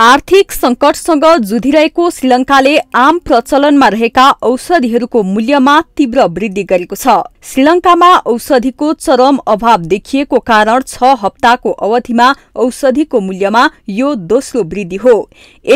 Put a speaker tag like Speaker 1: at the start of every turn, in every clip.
Speaker 1: आर्थिक सङ्कटसँग जुधिरहेको श्रीलङ्काले आम प्रचलनमा रहेका औषधिहरूको मूल्यमा तीव्र वृद्धि गरेको छ श्रीलङ्कामा औषधिको चरम अभाव देखिएको कारण छ हप्ताको अवधिमा औषधिको मूल्यमा यो दोस्रो वृद्धि हो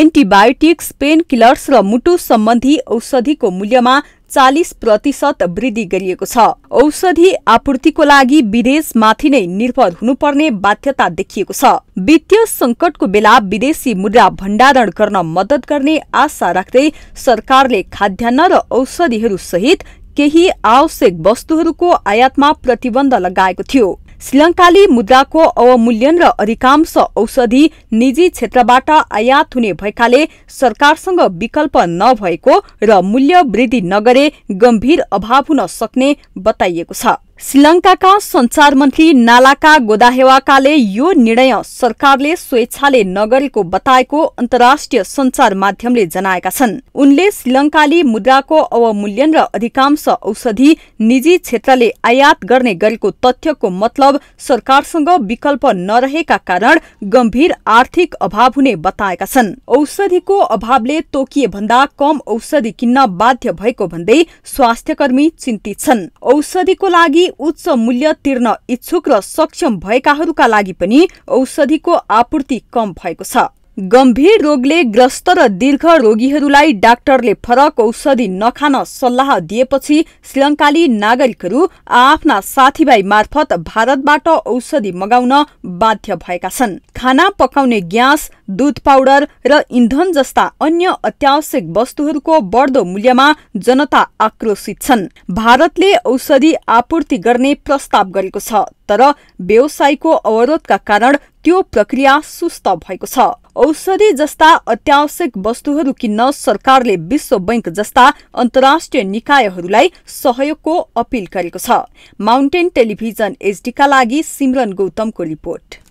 Speaker 1: एन्टिबायोटिक्स पेनकिलर्स र मुटु सम्बन्धी औषधिको मूल्यमा चालिस प्रतिशत वृद्धि गरिएको छ औषधि आपूर्तिको लागि विदेशमाथि नै निर्भर हुनुपर्ने बाध्यता देखिएको छ वित्तीय संकटको बेला विदेशी मुद्रा भण्डारण गर्न मद्दत गर्ने आशा राख्दै सरकारले खाद्यान्न र औषधिहरू सहित केही आवश्यक वस्तुहरूको आयातमा प्रतिबन्ध लगाएको थियो श्रीलङ्काली मुद्राको अवमूल्यन र अधिकांश औषधि निजी क्षेत्रबाट आयात हुने भएकाले सरकारसँग विकल्प नभएको र मूल्य वृद्धि नगरे गम्भीर अभाव हुन सक्ने बताइएको छ श्रीलङ्काका सञ्चार मन्त्री नालाका गोदाहेवाकाले यो निर्णय सरकारले स्वेच्छाले नगरेको बताएको अन्तर्राष्ट्रिय सञ्चार माध्यमले जनाएका छन् उनले श्रीलङ्काली मुद्राको अवमूल्यन र अधिकांश औषधि निजी क्षेत्रले आयात गर्ने गरेको तथ्यको मतलब सरकारसँग विकल्प नरहेका कारण गम्भीर आर्थिक अभाव हुने बताएका छन् औषधिको अभावले तोकिए भन्दा कम औषधि किन्न बाध्य भएको भन्दै स्वास्थ्यकर्मी चिन्तित छन् औषधिको लागि उच्च मूल्य तिर्न इच्छुक र सक्षम भएकाहरूका लागि पनि औषधिको आपूर्ति कम भएको छ गम्भीर रोगले ग्रस्त र दीर्घ रोगीहरूलाई डाक्टरले फरक औषधि नखान सल्लाह दिएपछि श्रीलङ्काली नागरिकहरू आफ्ना साथीभाइ मार्फत भारतबाट औषधि मगाउन बाध्य भएका छन् खाना पकाउने ग्यास दूध पाउडर र इन्धन जस्ता अन्य अत्यावश्यक वस्तुहरूको बढ्दो मूल्यमा जनता आक्रोशित छन् भारतले औषधि आपूर्ति गर्ने प्रस्ताव गरेको छ तर व्यवसायको अवरोधका कारण त्यो प्रक्रिया सुस्त भएको छ औषधि जस्ता अत्यावश्यक वस्तुहरू किन्न सरकारले विश्व बैंक जस्ता अन्तर्राष्ट्रिय निकायहरूलाई सहयोगको अपील गरेको छ माउन्टेन टेलिभिजन एचडीका लागि सिमरन गौतमको रिपोर्ट